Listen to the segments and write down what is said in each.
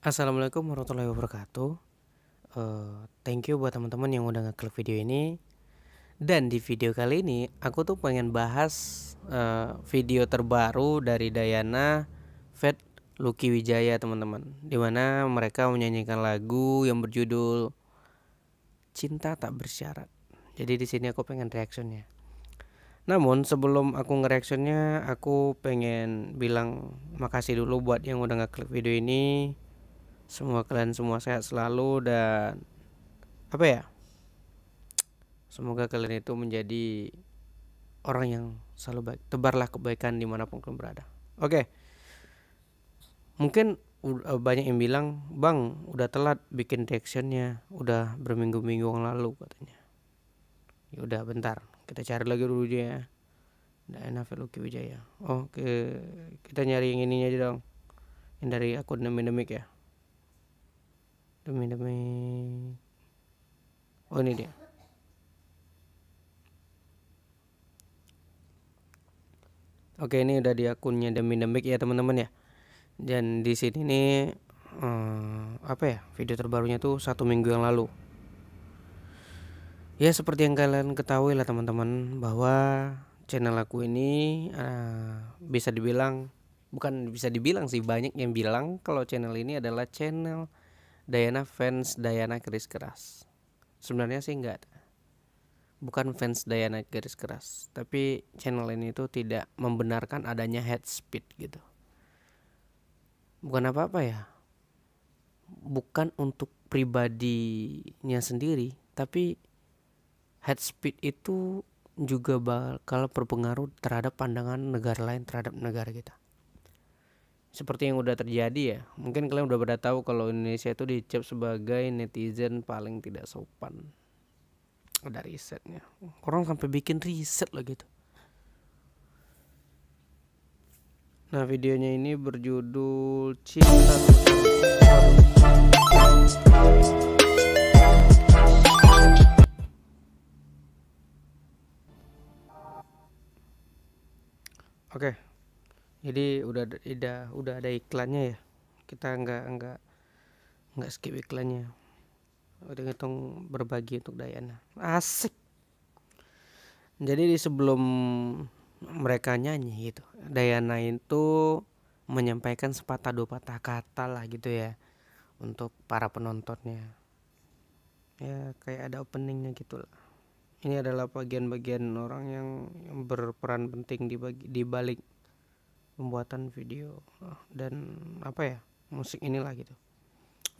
Assalamualaikum warahmatullahi wabarakatuh. Uh, thank you buat teman-teman yang udah ngeklik video ini. Dan di video kali ini aku tuh pengen bahas uh, video terbaru dari Dayana, Fed, Lucky Wijaya teman-teman. Dimana mereka menyanyikan lagu yang berjudul Cinta Tak Bersyarat. Jadi di sini aku pengen reaksinya. Namun sebelum aku ngereactionnya, aku pengen bilang makasih dulu buat yang udah ngeklik video ini semua kalian semua sehat selalu dan apa ya? Semoga kalian itu menjadi orang yang selalu baik. Tebarlah kebaikan dimanapun kalian berada. Oke, mungkin e, banyak yang bilang, bang, udah telat bikin reactionnya, udah berminggu-minggu yang lalu katanya. Ya udah bentar, kita cari lagi dulu aja ya. Daena Feluki Wijaya. Oke, kita nyari yang ininya aja dong. Yang dari akun Endemic ya demi demi oh ini dia Oke ini udah di akunnya demi demi ya teman-teman ya. Dan di sini ini hmm, eh, apa ya video terbarunya tuh satu minggu yang lalu. Ya seperti yang kalian ketahui lah teman-teman bahwa channel aku ini uh, bisa dibilang bukan bisa dibilang sih banyak yang bilang kalau channel ini adalah channel Diana fans Diana garis keras sebenarnya sih enggak bukan fans Diana garis keras tapi channel ini tuh tidak membenarkan adanya head speed gitu bukan apa-apa ya bukan untuk pribadinya sendiri tapi head speed itu juga bakal berpengaruh terhadap pandangan negara lain terhadap negara kita seperti yang udah terjadi ya mungkin kalian udah pada tahu kalau Indonesia itu dicap sebagai netizen paling tidak sopan ada risetnya orang sampai bikin riset lo gitu nah videonya ini berjudul cinta Oke, okay jadi udah udah udah ada iklannya ya kita nggak nggak nggak skip iklannya udah ngitung berbagi untuk Dayana asik jadi di sebelum mereka nyanyi gitu Dayana itu menyampaikan sepatah dua patah kata lah gitu ya untuk para penontonnya ya kayak ada openingnya gitu lah ini adalah bagian-bagian orang yang berperan penting di, bagi, di balik pembuatan video eh, dan apa ya musik inilah gitu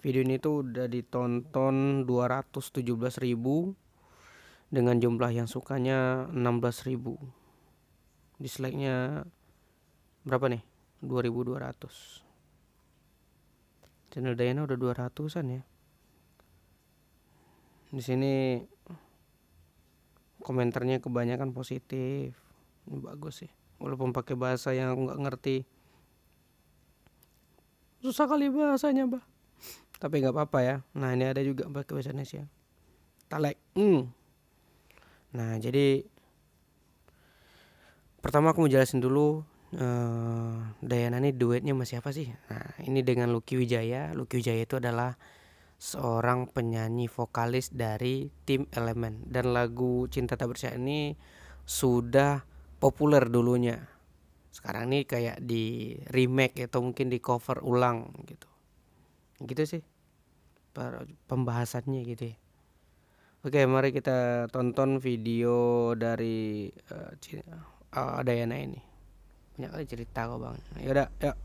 video ini tuh udah ditonton 217 ribu dengan jumlah yang sukanya 16 ribu dislike nya berapa nih 2200 channel Dayana udah 200an ya di sini komentarnya kebanyakan positif ini bagus sih walaupun pakai bahasa yang aku nggak ngerti susah kali bahasanya bah tapi nggak apa-apa ya nah ini ada juga pakai bahasa Indonesia talek mm. nah jadi pertama aku mau jelasin dulu uh, Dayana ini duetnya masih apa sih nah ini dengan Lucky Wijaya Lucky Wijaya itu adalah seorang penyanyi vokalis dari tim Elemen dan lagu Cinta Tak Bersih ini sudah populer dulunya sekarang ini kayak di remake atau mungkin di cover ulang gitu gitu sih pembahasannya gitu ya oke mari kita tonton video dari uh, eh, uh, eh, Dayana ini banyak kali cerita kok bang yaudah yuk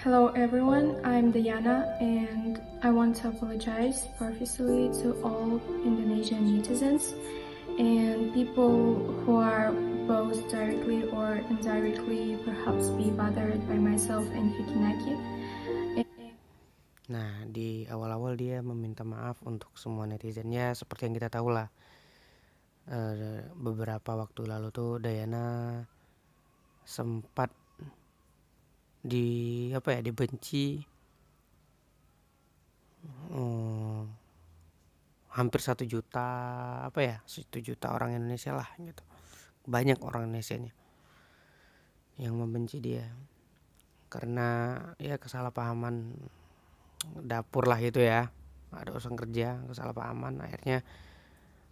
Hello everyone, I'm Diana and I want to apologize profusely to all Indonesian citizens and people who are both directly or indirectly perhaps be bothered by myself and Hikinaki. Nah, di awal-awal dia meminta maaf untuk semua netizennya seperti yang kita tahu lah. Uh, eh, beberapa waktu lalu tuh Dayana sempat di apa ya dibenci hmm, hampir satu juta apa ya satu juta orang Indonesia lah gitu banyak orang Indonesia nya yang membenci dia karena ya kesalahpahaman dapur lah itu ya ada usang kerja kesalahpahaman akhirnya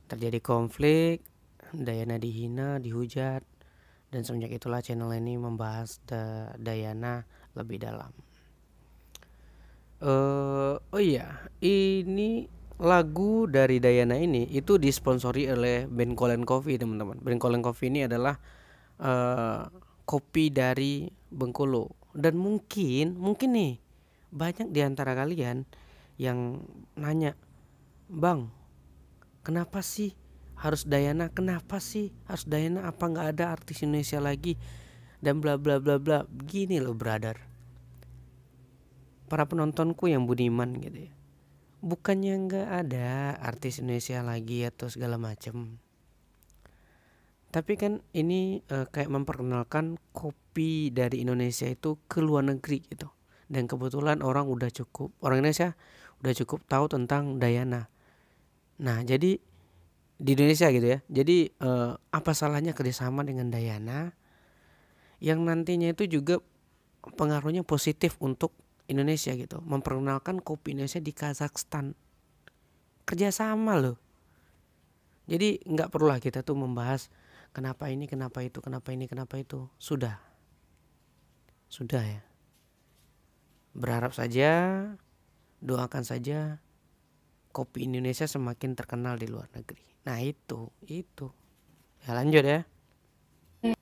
terjadi konflik Dayana dihina dihujat dan semenjak itulah channel ini membahas da Dayana lebih dalam uh, oh iya ini lagu dari Dayana ini itu disponsori oleh Ben Colin Coffee teman-teman. Ben Colin Coffee ini adalah uh, kopi dari Bengkulu dan mungkin mungkin nih banyak di antara kalian yang nanya, "Bang, kenapa sih harus Dayana? Kenapa sih harus Dayana? Apa nggak ada artis Indonesia lagi?" Dan bla bla bla bla. Gini loh, brother. Para penontonku yang budiman gitu ya bukannya nggak ada artis Indonesia lagi atau segala macem tapi kan ini e, kayak memperkenalkan kopi dari Indonesia itu ke luar negeri gitu dan kebetulan orang udah cukup orang Indonesia udah cukup tahu tentang Dayana nah jadi di Indonesia gitu ya jadi e, apa salahnya kerjasama dengan Dayana yang nantinya itu juga pengaruhnya positif untuk Indonesia gitu memperkenalkan kopi Indonesia di Kazakhstan kerjasama loh jadi nggak perlulah kita tuh membahas kenapa ini kenapa itu kenapa ini kenapa itu sudah sudah ya berharap saja doakan saja kopi Indonesia semakin terkenal di luar negeri nah itu itu ya lanjut ya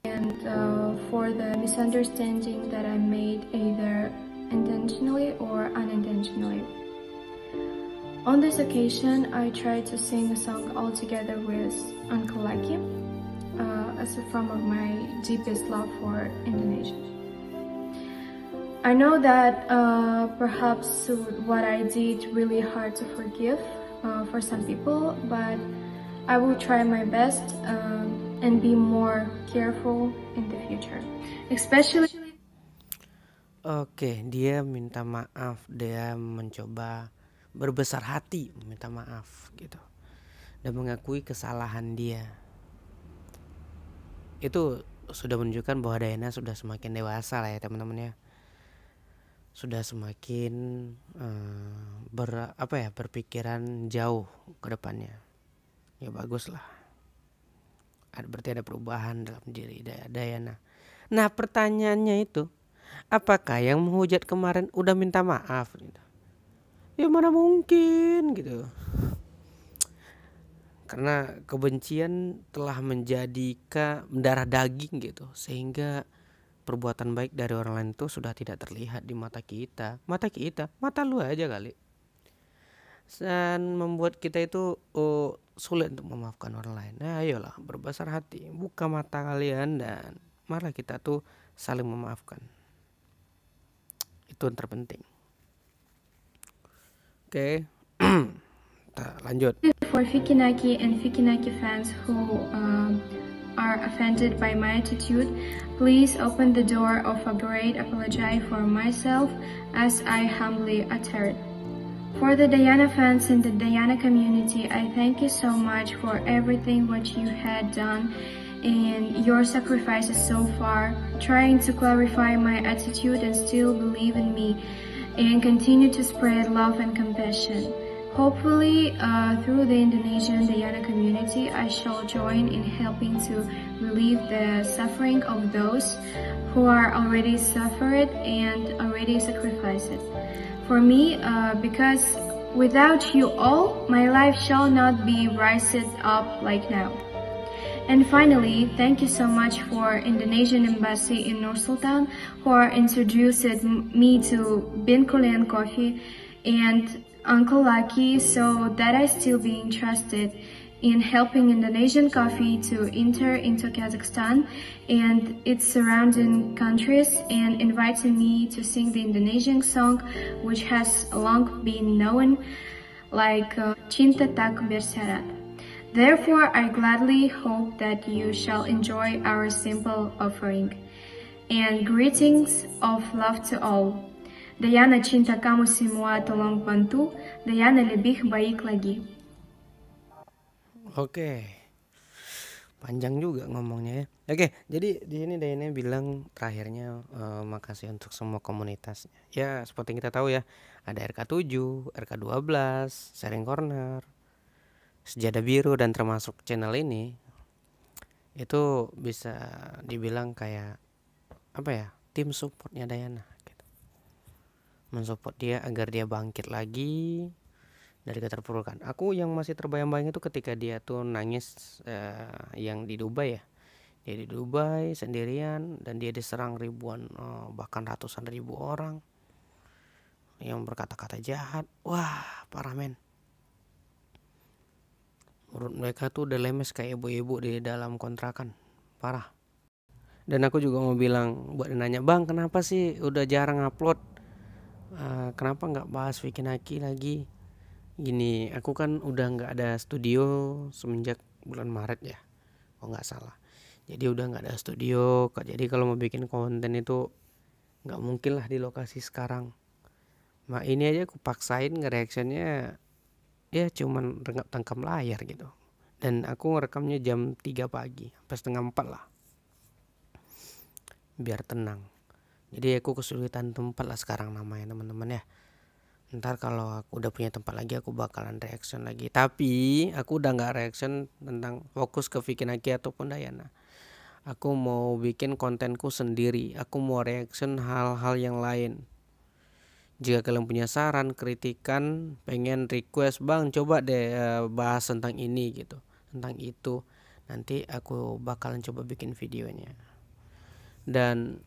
and uh, for the misunderstanding that I made either intentionally or unintentionally. On this occasion, I tried to sing a song all together with Uncle Lucky uh, as a form of my deepest love for Indonesia. I know that uh, perhaps what I did really hard to forgive uh, for some people, but I will try my best uh, and be more careful in the future, especially Oke, dia minta maaf, dia mencoba berbesar hati minta maaf gitu. Dan mengakui kesalahan dia. Itu sudah menunjukkan bahwa Diana sudah semakin dewasa lah ya teman-teman ya. Sudah semakin uh, ber apa ya berpikiran jauh ke depannya. Ya bagus lah. Berarti ada perubahan dalam diri Diana. Nah pertanyaannya itu apakah yang menghujat kemarin udah minta maaf gitu. ya mana mungkin gitu karena kebencian telah menjadikan mendarah daging gitu sehingga perbuatan baik dari orang lain itu sudah tidak terlihat di mata kita mata kita mata lu aja kali dan membuat kita itu oh, sulit untuk memaafkan orang lain nah ayolah berbesar hati buka mata kalian dan marah kita tuh saling memaafkan itu yang terpenting oke okay. lanjut for Fikinaki and Fikinaki fans who uh, are offended by my attitude please open the door of a great apology for myself as I humbly uttered for the Diana fans and the Diana community, I thank you so much for everything what you had done and your sacrifices so far, trying to clarify my attitude and still believe in me, and continue to spread love and compassion. Hopefully, uh, through the Indonesian Dayana community, I shall join in helping to relieve the suffering of those who are already suffered and already sacrificed. For me, uh, because without you all, my life shall not be raised up like now. And finally, thank you so much for Indonesian Embassy in Nur Sultan who introduced me to Bin Korean coffee and Uncle Lucky so that I still be interested in helping Indonesian coffee to enter into Kazakhstan and its surrounding countries and inviting me to sing the Indonesian song which has long been known like uh, Cinta Tak Bersyarat. Therefore, I gladly hope that you shall enjoy our simple offering. And greetings of love to all. Diana cinta kamu semua tolong bantu, Diana lebih baik lagi. Oke. Panjang juga ngomongnya ya. Oke, jadi di sini Dayana bilang terakhirnya uh, makasih untuk semua komunitas. Ya, seperti yang kita tahu ya, ada RK7, RK12, Sharing Corner, Sejada Biru dan termasuk channel ini itu bisa dibilang kayak apa ya tim supportnya Dayana gitu. mensupport dia agar dia bangkit lagi dari keterpurukan aku yang masih terbayang-bayang itu ketika dia tuh nangis uh, yang di Dubai ya dia di Dubai sendirian dan dia diserang ribuan uh, bahkan ratusan ribu orang yang berkata-kata jahat wah parah men Perut mereka tuh udah lemes kayak ibu-ibu di dalam kontrakan. Parah. Dan aku juga mau bilang buat nanya, "Bang, kenapa sih udah jarang upload? Uh, kenapa nggak bahas bikin Aki lagi?" Gini, aku kan udah nggak ada studio semenjak bulan Maret ya. Oh nggak salah. Jadi udah nggak ada studio. Jadi kalau mau bikin konten itu nggak mungkin lah di lokasi sekarang. Mak ini aja aku paksain nge ya cuman rengap tangkap layar gitu dan aku ngerekamnya jam 3 pagi sampai setengah 4 lah biar tenang jadi aku kesulitan tempat lah sekarang namanya teman-teman ya ntar kalau aku udah punya tempat lagi aku bakalan reaction lagi tapi aku udah nggak reaction tentang fokus ke Vicky Naki ataupun Dayana aku mau bikin kontenku sendiri aku mau reaction hal-hal yang lain jika kalian punya saran, kritikan, pengen request, Bang, coba deh eh, bahas tentang ini gitu, tentang itu. Nanti aku bakalan coba bikin videonya. Dan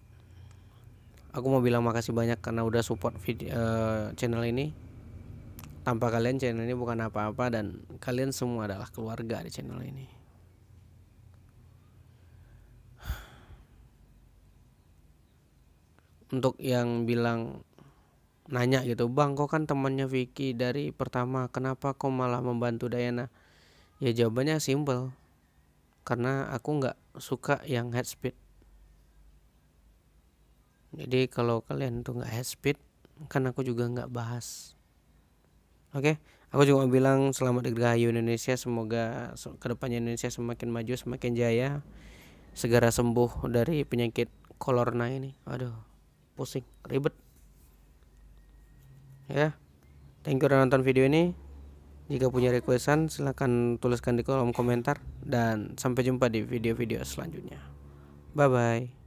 aku mau bilang makasih banyak karena udah support video, uh, eh, channel ini. Tanpa kalian channel ini bukan apa-apa dan kalian semua adalah keluarga di channel ini. Untuk yang bilang nanya gitu bang kok kan temannya Vicky dari pertama kenapa kok malah membantu Dayana? ya jawabannya simple karena aku nggak suka yang head speed jadi kalau kalian tuh nggak head speed kan aku juga nggak bahas oke okay? aku juga mau bilang selamat dirgahayu Indonesia semoga kedepannya Indonesia semakin maju semakin jaya segera sembuh dari penyakit kolorna ini aduh pusing ribet ya thank you udah nonton video ini jika punya requestan silahkan tuliskan di kolom komentar dan sampai jumpa di video-video selanjutnya bye bye